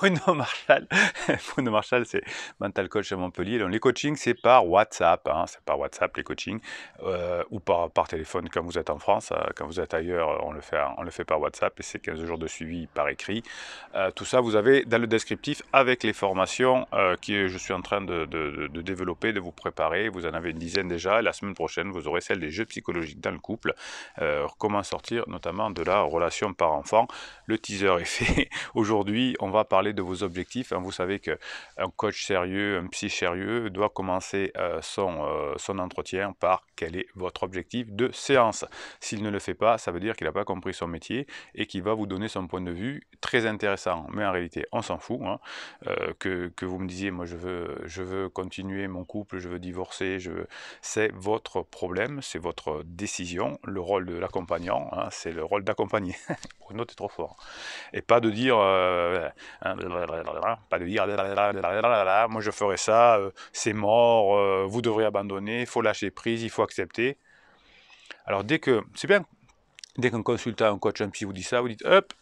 Bruno Marshall. Marshall, c'est mental coach à Montpellier. les coachings, c'est par WhatsApp. Hein. c'est par WhatsApp, les coachings. Euh, ou par, par téléphone quand vous êtes en France. Euh, quand vous êtes ailleurs, on le fait, on le fait par WhatsApp. Et c'est 15 jours de suivi par écrit. Euh, tout ça, vous avez dans le descriptif avec les formations que je suis en train de, développer, de vous préparer. Vous en avez une dizaine déjà. la semaine prochaine, vous aurez celle des jeux psychologiques dans le couple. comment sortir notamment de la relation par enfant Le teaser est fait. Aujourd'hui, on va parler de vos objectifs. Hein. vous savez qu'un coach sérieux, un psy sérieux doit commencer euh, son, euh, son entretien par quel est votre objectif de séance. S'il ne le fait pas, ça veut dire qu'il n'a pas compris son métier et qu'il va vous donner son point de vue très intéressant. Mais en réalité, on s'en fout. Hein. Euh, que, que, vous me disiez, moi je veux, je veux continuer mon couple, je veux divorcer, je c'est votre problème, c'est votre décision. Le rôle de l'accompagnant, hein, c'est le rôle d'accompagner. Bruno, est trop fort. Et pas de dire, pas de dire moi je ferai ça, euh, c'est mort, euh, vous devrez abandonner, il faut lâcher prise, il faut accepter. Alors dès que, c'est bien, dès qu'un consultant, un coach, un psy vous dit ça, vous dites hop,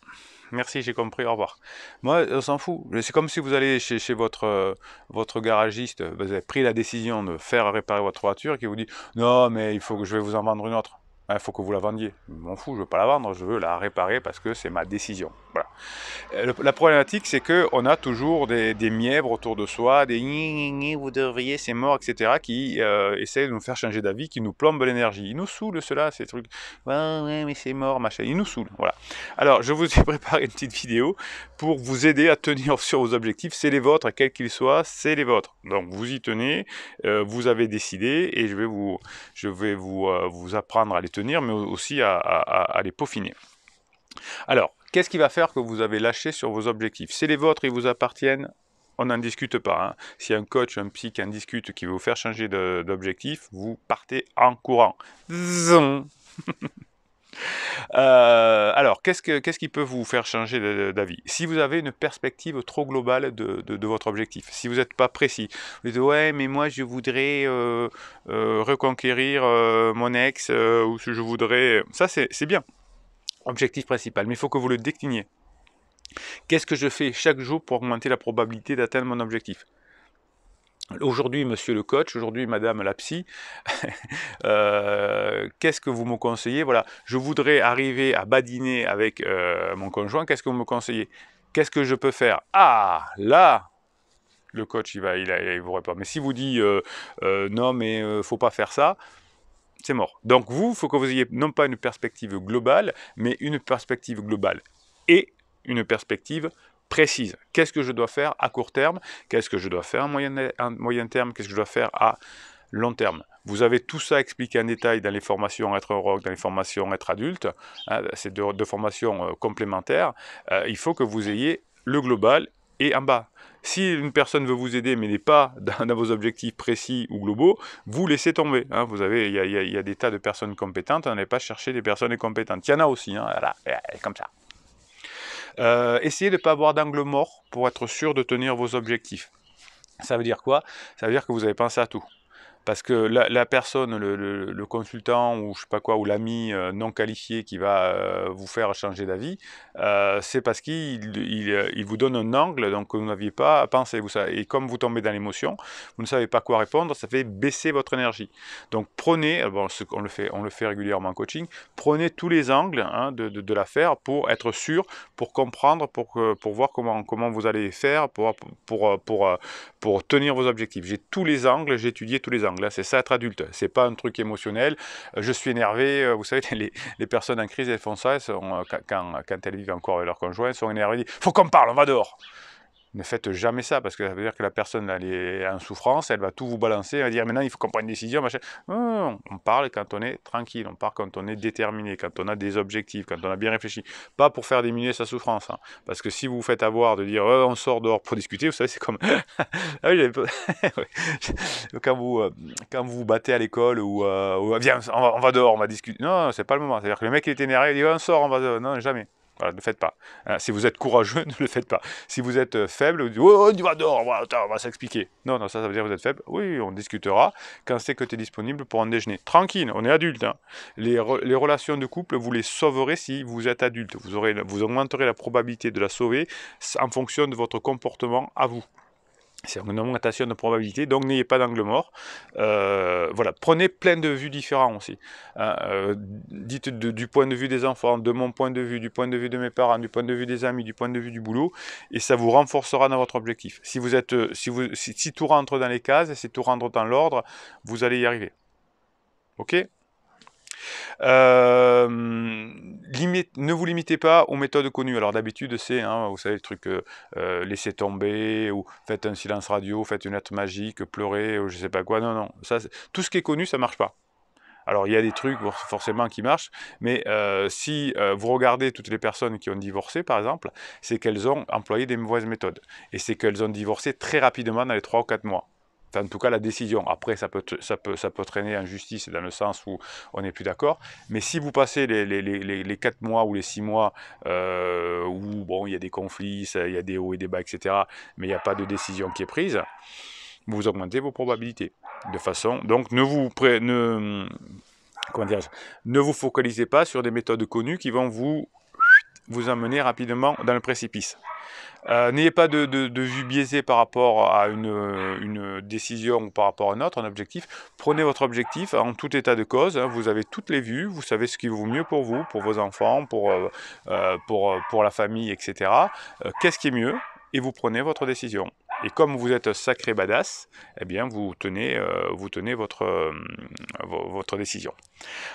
merci, j'ai compris, au revoir. Moi, on s'en fout. C'est comme si vous allez chez, votre, euh, votre garagiste, vous avez pris la décision de faire réparer votre voiture, qui vous dit non, mais il faut que je vais vous en vendre une autre. Il hein, faut que vous la vendiez. Je m'en fous, je ne veux pas la vendre, je veux la réparer parce que c'est ma décision. Voilà. Euh, la problématique, c'est qu'on a toujours des, mièvres autour de soi, des vous devriez, c'est mort, etc., qui euh, essayent de nous faire changer d'avis, qui nous plombent l'énergie. Ils nous saoulent, cela, ces trucs. Ouais, ouais, mais c'est mort, machin. Ils nous saoulent. Voilà. Alors, je vous ai préparé une petite vidéo pour vous aider à tenir sur vos objectifs. C'est les vôtres, quels qu'ils soient, c'est les vôtres. Donc, vous y tenez, euh, vous avez décidé, et je vais vous, je vais vous, vous apprendre à les tenir, mais aussi à, à les peaufiner. Alors, Qu'est-ce qui va faire que vous avez lâché sur vos objectifs C'est les vôtres, ils vous appartiennent, on n'en discute pas. Hein. Si un coach, un psy qui en discute, qui veut vous faire changer d'objectif, vous partez en courant. euh, alors, qu'est-ce, qu'est-ce qui peut vous faire changer d'avis Si vous avez une perspective trop globale de, de, votre objectif, si vous n'êtes pas précis, vous dites ouais, mais moi je voudrais euh, euh, reconquérir euh, mon ex, ou je voudrais, ça c'est bien, objectif principal, mais il faut que vous le décliniez. Qu'est-ce que je fais chaque jour pour augmenter la probabilité d'atteindre mon objectif Aujourd'hui, monsieur le coach, aujourd'hui, madame la psy, euh, qu'est-ce que vous me conseillez Voilà, je voudrais arriver à badiner avec euh, mon conjoint, qu'est-ce que vous me conseillez Qu'est-ce que je peux faire Ah, là, le coach, il va, il, vous répond. Mais si vous dit euh, non, mais faut pas faire ça, c'est mort. Donc vous, il faut que vous ayez non pas une perspective globale, mais une perspective globale et une perspective précise. Qu'est-ce que je dois faire à court terme Qu'est-ce que je dois faire à moyen, terme Qu'est-ce que je dois faire à long terme Vous avez tout ça expliqué en détail dans les formations Être rock, dans les formations Être adulte. Hein, C'est deux, formations euh, complémentaires. Euh, il faut que vous ayez le global et en bas. Si une personne veut vous aider mais n'est pas dans, vos objectifs précis ou globaux, vous laissez tomber. Hein. Vous avez, il y, a des tas de personnes compétentes, hein, n'allez pas chercher des personnes incompétentes. Il y en a aussi, hein, comme ça. Euh, essayez de ne pas avoir d'angle mort pour être sûr de tenir vos objectifs. Ça veut dire quoi Ça veut dire que vous avez pensé à tout parce que la, personne, le, consultant ou je sais pas quoi, ou l'ami euh, non qualifié qui va euh, vous faire changer d'avis, euh, c'est parce qu'il vous donne un angle donc que vous n'aviez pas à penser. Vous savez, et comme vous tombez dans l'émotion, vous ne savez pas quoi répondre, ça fait baisser votre énergie. Donc prenez, bon, ce, on, le fait, on le fait régulièrement en coaching, prenez tous les angles hein, de, l'affaire pour être sûr, pour comprendre, pour, pour voir comment, comment vous allez faire, pour, pour, pour, pour tenir vos objectifs. J'ai tous les angles, j'ai étudié tous les angles c'est ça être adulte. C'est pas un truc émotionnel. Euh, je suis énervé. Euh, vous savez, les, personnes en crise, elles font ça. Euh, quand, quand, elles vivent encore avec leur conjoint, elles sont énervées. Il faut qu'on parle, on va dehors. Ne faites jamais ça, parce que ça veut dire que la personne elle est en souffrance, elle va tout vous balancer, elle va dire maintenant il faut qu'on prenne une décision, machin. on parle quand on est tranquille, on parle quand on est déterminé, quand on a des objectifs, quand on a bien réfléchi. Pas pour faire diminuer sa souffrance. Hein. Parce que si vous vous faites avoir de dire «Oh, on sort dehors pour discuter, vous savez, c'est comme. ah oui, quand, vous, euh, quand vous vous battez à l'école ou, euh, viens, on va, dehors, on va discuter. Non, c'est pas le moment. C'est-à-dire que le mec il est énervé, il dit «Oh, on sort, on va. Non, jamais ne faites pas. Hein, si vous êtes courageux, ne le faites pas. Si vous êtes euh, faible, vous dites Oh, on va s'expliquer. Non, non, ça, ça veut dire que vous êtes faible. Oui, on discutera quand c'est que tu es disponible pour un déjeuner. Tranquille, on est adulte. Hein. Les, relations de couple, vous les sauverez si vous êtes adulte. vous augmenterez la probabilité de la sauver en fonction de votre comportement à vous. C'est une augmentation de probabilité, donc n'ayez pas d'angle mort. Euh, voilà, prenez plein de vues différentes aussi. Euh, euh, dites du point de vue des enfants, de mon point de vue, du point de vue de mes parents, du point de vue des amis, du point de vue du boulot, et ça vous renforcera dans votre objectif. Si, vous êtes, si, vous, si tout rentre dans les cases, si tout rentre dans l'ordre, vous allez y arriver. OK euh, ne vous limitez pas aux méthodes connues. Alors d'habitude, c'est, hein, vous savez, le truc laisser euh, euh, laissez tomber, ou faites un silence radio, faites une lettre magique, pleurez, ou je sais pas quoi. Non, non, ça, tout ce qui est connu, ça ne marche pas. Alors il y a des trucs forcément qui marchent, mais si vous regardez toutes les personnes qui ont divorcé, par exemple, c'est qu'elles ont employé des mauvaises méthodes. Et c'est qu'elles ont divorcé très rapidement dans les 3 ou 4 mois en tout cas la décision. Après, ça peut, ça peut, ça peut traîner en justice dans le sens où on n'est plus d'accord. Mais si vous passez les, les, 4 mois ou les 6 mois euh, où bon, il y a des conflits, il y a des hauts et des bas, etc., mais il n'y a pas de décision qui est prise, vous augmentez vos probabilités. De façon, donc ne vous... Ne, comment dire, ne vous focalisez pas sur des méthodes connues qui vont vous, vous emmener rapidement dans le précipice. Euh, n'ayez pas de, vue biaisée par rapport à une, décision ou par rapport à un autre, un objectif. Prenez votre objectif en tout état de cause. Hein. vous avez toutes les vues, vous savez ce qui vaut mieux pour vous, pour vos enfants, pour, euh, euh, la famille, etc. Qu'est-ce qui est mieux Et vous prenez votre décision. Et comme vous êtes sacré badass, eh bien vous tenez, euh, vous tenez euh, votre, décision.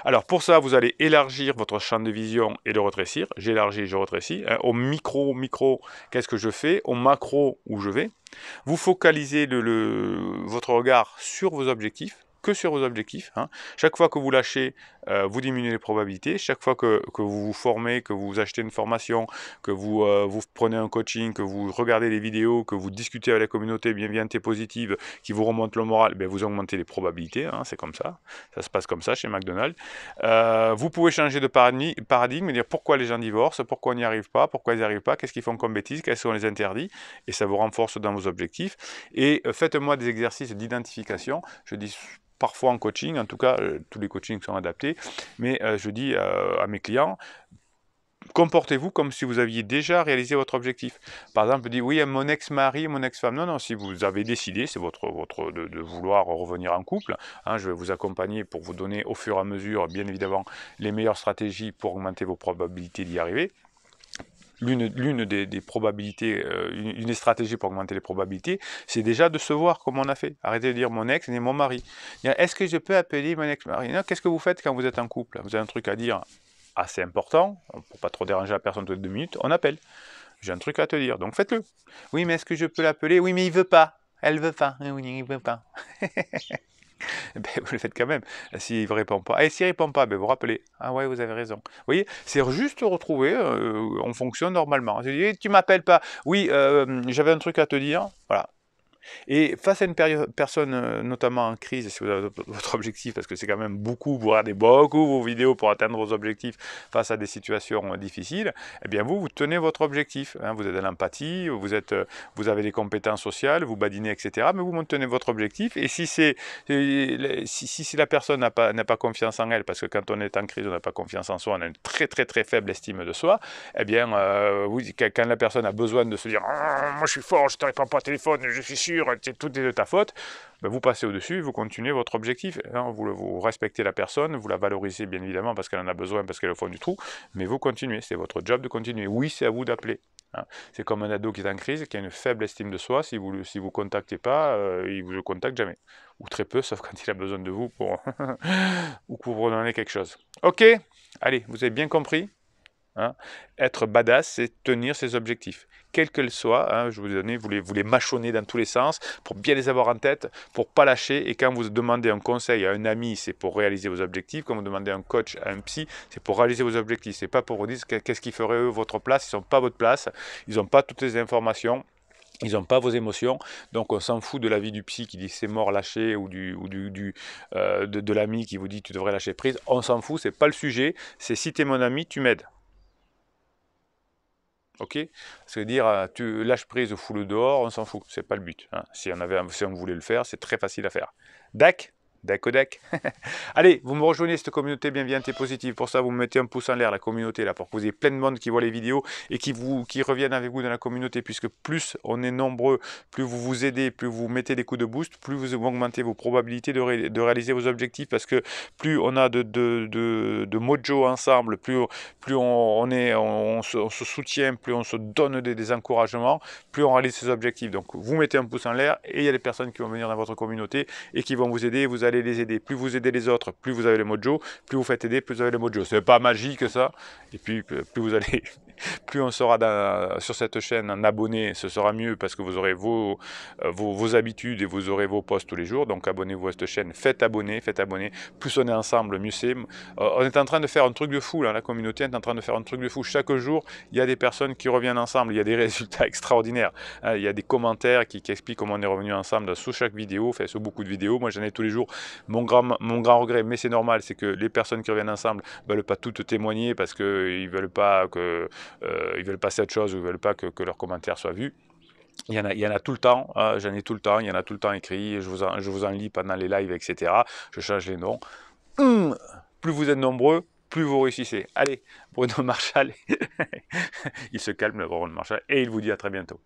Alors pour ça, vous allez élargir votre champ de vision et le rétrécir. J'élargis, je rétrécis. Hein. au micro, micro, qu'est-ce que je fais Au macro, où je vais Vous focalisez votre regard sur vos objectifs que sur vos objectifs. Hein. Chaque fois que vous lâchez, euh, vous diminuez les probabilités. Chaque fois que, vous vous formez, que vous achetez une formation, que vous, euh, vous prenez un coaching, que vous regardez des vidéos, que vous discutez avec la communauté bienveillante et positive qui vous remonte le moral, ben, vous augmentez les probabilités. Hein, c'est comme ça. Ça se passe comme ça chez McDonald's. Euh, vous pouvez changer de paradigme et dire pourquoi les gens divorcent, pourquoi on n'y arrive pas, pourquoi ils n'y arrivent pas, qu'est-ce qu'ils font comme bêtises, quels sont les interdits. Et ça vous renforce dans vos objectifs. Et faites-moi des exercices d'identification. Je dis parfois en coaching, en tout cas, euh, tous les coachings sont adaptés, mais euh, je dis euh, à mes clients, comportez-vous comme si vous aviez déjà réalisé votre objectif. Par exemple, dites, oui, mon ex-mari, mon ex-femme. Non, non, si vous avez décidé, c'est votre, votre de, vouloir revenir en couple, hein, je vais vous accompagner pour vous donner au fur et à mesure, bien évidemment, les meilleures stratégies pour augmenter vos probabilités d'y arriver l'une des, des, probabilités, euh, une, stratégie pour augmenter les probabilités, c'est déjà de se voir comme on a fait. Arrêtez de dire mon ex n'est mon mari. Est-ce que je peux appeler mon ex-mari Qu'est-ce que vous faites quand vous êtes en couple Vous avez un truc à dire assez important, pour pas trop déranger la personne toutes les deux minutes, on appelle. J'ai un truc à te dire, donc faites-le. Oui, mais est-ce que je peux l'appeler Oui, mais il veut pas. Elle veut pas. Oui, il veut pas. Ben, vous le faites quand même. S'il ne répond pas. Et eh, s'il ne répond pas, ben, vous rappelez. Ah ouais, vous avez raison. Vous voyez, c'est juste retrouver, euh, on fonctionne normalement. Eh, tu m'appelles pas. Oui, euh, j'avais un truc à te dire. Voilà, et face à une personne, euh, notamment en crise, si vous avez votre objectif, parce que c'est quand même beaucoup, vous regardez beaucoup vos vidéos pour atteindre vos objectifs face à des situations euh, difficiles, eh bien vous, vous tenez votre objectif. Hein. vous êtes à l'empathie, vous, êtes, euh, vous avez des compétences sociales, vous badinez, etc. Mais vous maintenez votre objectif. Et si, c'est, si, si la personne n'a pas, pas confiance en elle, parce que quand on est en crise, on n'a pas confiance en soi, on a une très très très faible estime de soi, eh bien, quand la personne a besoin de se dire «Ah, Moi je suis fort, je ne te réponds pas au téléphone, je suis sûr tout est de ta faute, ben, vous passez au-dessus, vous continuez votre objectif. Hein. vous, respectez la personne, vous la valorisez bien évidemment parce qu'elle en a besoin, parce qu'elle est au fond du trou, mais vous continuez, c'est votre job de continuer. Oui, c'est à vous d'appeler. Hein. C'est comme un ado qui est en crise, qui a une faible estime de soi, si vous ne si vous contactez pas, euh, il ne vous contacte jamais. Ou très peu, sauf quand il a besoin de vous pour, ou vous donner quelque chose. Ok Allez, vous avez bien compris Hein. Être badass, c'est tenir ses objectifs, quels qu'ils soient. Hein, je vous vous les, vous les mâchonnez dans tous les sens pour bien les avoir en tête, pour pas lâcher. Et quand vous demandez un conseil à un ami, c'est pour réaliser vos objectifs. Quand vous demandez un coach à un psy, c'est pour réaliser vos objectifs. C'est pas pour vous dire qu'est-ce qui ferait eux votre place. Ils sont pas votre place. Ils n'ont pas toutes les informations. Ils n'ont pas vos émotions, donc on s'en fout de l'avis du psy qui dit c'est mort, lâcher ou, du, du, euh, de, de l'ami qui vous dit tu devrais lâcher prise. On s'en fout, c'est pas le sujet. C'est si tu es mon ami, tu m'aides. Ok C'est-à-dire, euh, tu lâches prise, fous le dehors, on s'en fout. C'est pas le but. Hein. Si, on avait, si on voulait le faire, c'est très facile à faire. DAC d'un codec. Allez, vous me rejoignez cette communauté bienveillante et positive. Pour ça, vous mettez un pouce en l'air, la communauté, là, pour que vous ayez plein de monde qui voit les vidéos et qui, vous, qui reviennent avec vous dans la communauté, puisque plus on est nombreux, plus vous vous aidez, plus vous mettez des coups de boost, plus vous augmentez vos probabilités de, réaliser vos objectifs, parce que plus on a de, de, mojo ensemble, plus, plus on, est, on, se, soutient, plus on se donne des, des encouragements, plus on réalise ses objectifs. Donc, vous mettez un pouce en l'air et il y a des personnes qui vont venir dans votre communauté et qui vont vous aider, vous allez les aider, plus vous aidez les autres, plus vous avez le mojo, plus vous faites aider, plus vous avez le mojo. C'est pas magique ça, et puis euh, plus vous allez plus on sera sur cette chaîne en abonné, ce sera mieux parce que vous aurez euh, vos, habitudes et vous aurez vos posts tous les jours. Donc abonnez-vous à cette chaîne, faites abonner, faites abonner. Plus on est ensemble, mieux c'est. Euh, on est en train de faire un truc de fou, là. la communauté est en train de faire un truc de fou. Chaque jour, il y a des personnes qui reviennent ensemble, il y a des résultats extraordinaires. Hein. il y a des commentaires qui, expliquent comment on est revenu ensemble sous chaque vidéo, enfin sous beaucoup de vidéos. Moi j'en ai tous les jours. Mon grand, mon grand regret, mais c'est normal, c'est que les personnes qui reviennent ensemble ne veulent pas toutes témoigner parce qu'ils ne veulent pas que euh, ils veulent pas cette chose ou ils veulent pas que, leurs commentaires soient vus. Il y, en a, y en a tout le temps, hein, j'en ai tout le temps, il y en a tout le temps écrit, je vous en, lis pendant les lives, etc. Je change les noms. Hum, plus vous êtes nombreux, plus vous réussissez. Allez, Bruno Marshall, il se calme, le Bruno Marshall, et il vous dit à très bientôt.